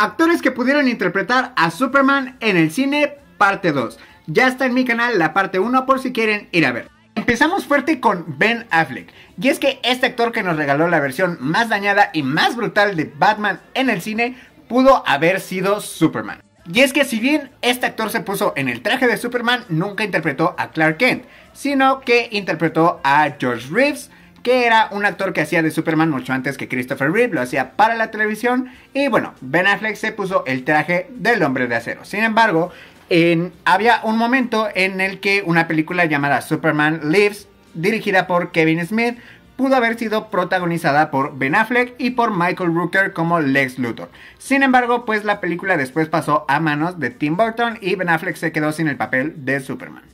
Actores que pudieron interpretar a Superman en el cine, parte 2. Ya está en mi canal la parte 1 por si quieren ir a ver. Empezamos fuerte con Ben Affleck. Y es que este actor que nos regaló la versión más dañada y más brutal de Batman en el cine pudo haber sido Superman. Y es que si bien este actor se puso en el traje de Superman, nunca interpretó a Clark Kent, sino que interpretó a George Reeves, que era un actor que hacía de Superman mucho antes que Christopher Reeve, lo hacía para la televisión y bueno, Ben Affleck se puso el traje del hombre de acero. Sin embargo, había un momento en el que una película llamada Superman Lives, dirigida por Kevin Smith, pudo haber sido protagonizada por Ben Affleck y por Michael Rooker como Lex Luthor. Sin embargo, pues la película después pasó a manos de Tim Burton y Ben Affleck se quedó sin el papel de Superman.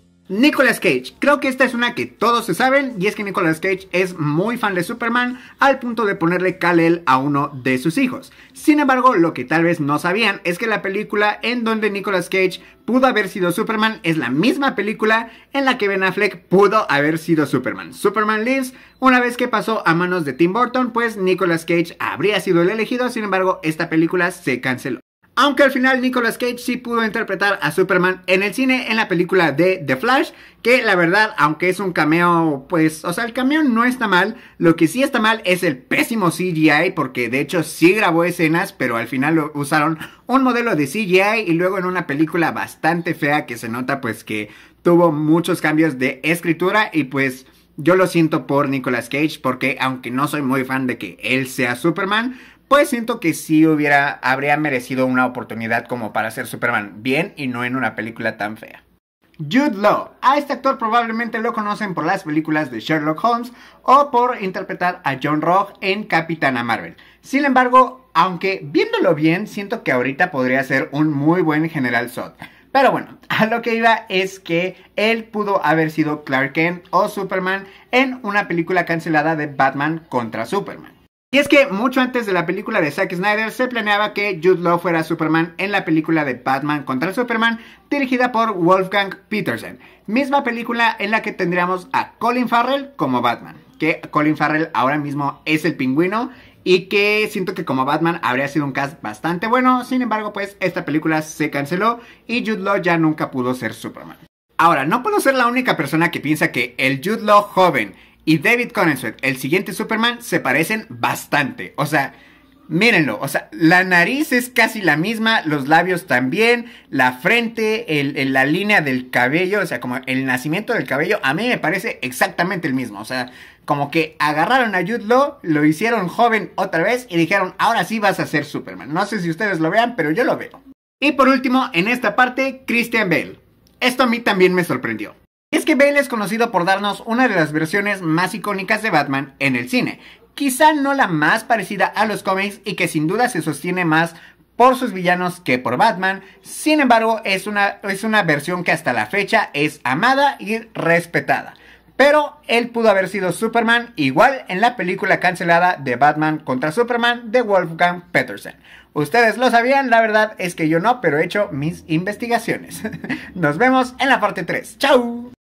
Nicolas Cage. Creo que esta es una que todos se saben y es que Nicolas Cage es muy fan de Superman al punto de ponerle Kal-El a uno de sus hijos. Sin embargo, lo que tal vez no sabían es que la película en donde Nicolas Cage pudo haber sido Superman es la misma película en la que Ben Affleck pudo haber sido Superman. Superman Lives, una vez que pasó a manos de Tim Burton, pues Nicolas Cage habría sido el elegido, sin embargo, esta película se canceló. Aunque al final Nicolas Cage sí pudo interpretar a Superman en el cine en la película de The Flash, que la verdad, aunque es un cameo, pues, o sea, el cameo no está mal, lo que sí está mal es el pésimo CGI, porque de hecho sí grabó escenas, pero al final lo usaron un modelo de CGI y luego en una película bastante fea que se nota pues que tuvo muchos cambios de escritura y pues... Yo lo siento por Nicolas Cage porque aunque no soy muy fan de que él sea Superman, pues siento que sí hubiera, habría merecido una oportunidad como para ser Superman bien y no en una película tan fea. Jude Law. A este actor probablemente lo conocen por las películas de Sherlock Holmes o por interpretar a John Rock en Capitana Marvel. Sin embargo, aunque viéndolo bien, siento que ahorita podría ser un muy buen general Zod. Pero bueno, a lo que iba es que él pudo haber sido Clark Kent o Superman en una película cancelada de Batman contra Superman. Y es que mucho antes de la película de Zack Snyder se planeaba que Jude Law fuera Superman en la película de Batman contra Superman dirigida por Wolfgang Petersen, misma película en la que tendríamos a Colin Farrell como Batman, que Colin Farrell ahora mismo es el pingüino y que siento que como Batman habría sido un cast bastante bueno, sin embargo pues esta película se canceló y Jude Law ya nunca pudo ser Superman. Ahora, no puedo ser la única persona que piensa que el Jude Law joven y David Connensworth, el siguiente Superman, se parecen bastante. O sea, mírenlo. O sea, la nariz es casi la misma, los labios también, la frente, la línea del cabello, o sea, como el nacimiento del cabello, a mí me parece exactamente el mismo. O sea, como que agarraron a Jude Law, lo hicieron joven otra vez y dijeron, ahora sí vas a ser Superman. No sé si ustedes lo vean, pero yo lo veo. Y por último, en esta parte, Christian Bale. Esto a mí también me sorprendió. Es que Bale es conocido por darnos una de las versiones más icónicas de Batman en el cine, quizá no la más parecida a los cómics y que sin duda se sostiene más por sus villanos que por Batman, sin embargo es una, es una versión que hasta la fecha es amada y respetada. Pero él pudo haber sido Superman igual en la película cancelada de Batman contra Superman de Wolfgang Petersen. Ustedes lo sabían, la verdad es que yo no, pero he hecho mis investigaciones. Nos vemos en la parte 3. ¡Chao!